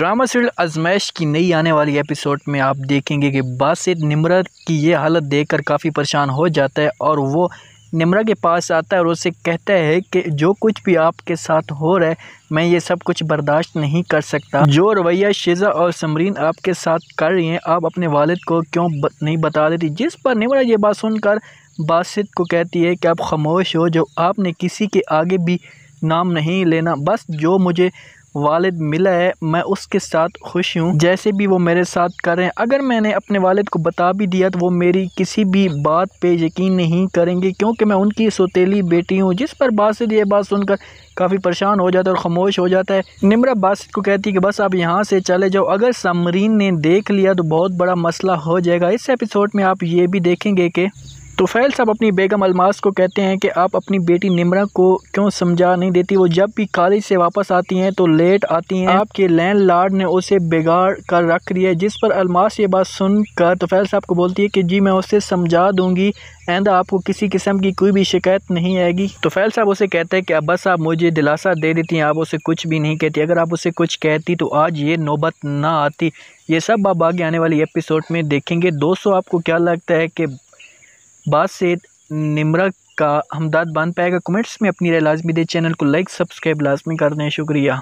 drama serial आजमाइश की नई आने वाली एपिसोड में आप देखेंगे कि बासित निम्रा की ये हालत देखकर काफ़ी परेशान हो जाता है और वो निमरा के पास आता है और उसे कहता है कि जो कुछ भी आपके साथ हो रहा है मैं ये सब कुछ बर्दाश्त नहीं कर सकता जो रवैया शिजा और समरीन आपके साथ कर रही हैं आप अपने वालिद को क्यों ब, नहीं बता देती जिस पर निमरा ये बात सुनकर बासित को कहती है कि आप खामोश हो जो आपने किसी के आगे भी नाम नहीं लेना बस जो मुझे वालिद मिला है मैं उसके साथ खुश हूँ जैसे भी वो मेरे साथ करें अगर मैंने अपने वालिद को बता भी दिया तो वो मेरी किसी भी बात पे यकीन नहीं करेंगे क्योंकि मैं उनकी सोतीली बेटी हूँ जिस पर बासित ये बात सुनकर काफ़ी परेशान हो जाता है और खामोश हो जाता है निम्रा बासित को कहती है कि बस आप यहाँ से चले जाओ अगर समरीन ने देख लिया तो बहुत बड़ा मसला हो जाएगा इस एपिसोड में आप ये भी देखेंगे कि तो फैल साहब अपनी बेगम अलमास को कहते हैं कि आप अपनी बेटी निमरा को क्यों समझा नहीं देती वो जब भी कॉलेज से वापस आती हैं तो लेट आती हैं आपके लैंड लार्ड ने उसे बिगाड़ कर रख दिया है जिस पर अलमास ये बात सुनकर तो फैल साहब को बोलती है कि जी मैं उसे समझा दूंगी आंदा आपको किसी किस्म की कोई भी शिकायत नहीं आएगी तो फैल साहब उसे कहते हैं कि अब्बा आप मुझे दिलासा दे देती हैं आप उसे कुछ भी नहीं कहती अगर आप उसे कुछ कहती तो आज ये नौबत ना आती ये सब आप आगे आने वाली एपिसोड में देखेंगे दोस्तों आपको क्या लगता है कि बाद से निमरा का हमदाद बांध पाएगा कमेंट्स में अपनी राय लाजमी दे चैनल को लाइक सब्सक्राइब लाजमी कर दें शुक्रिया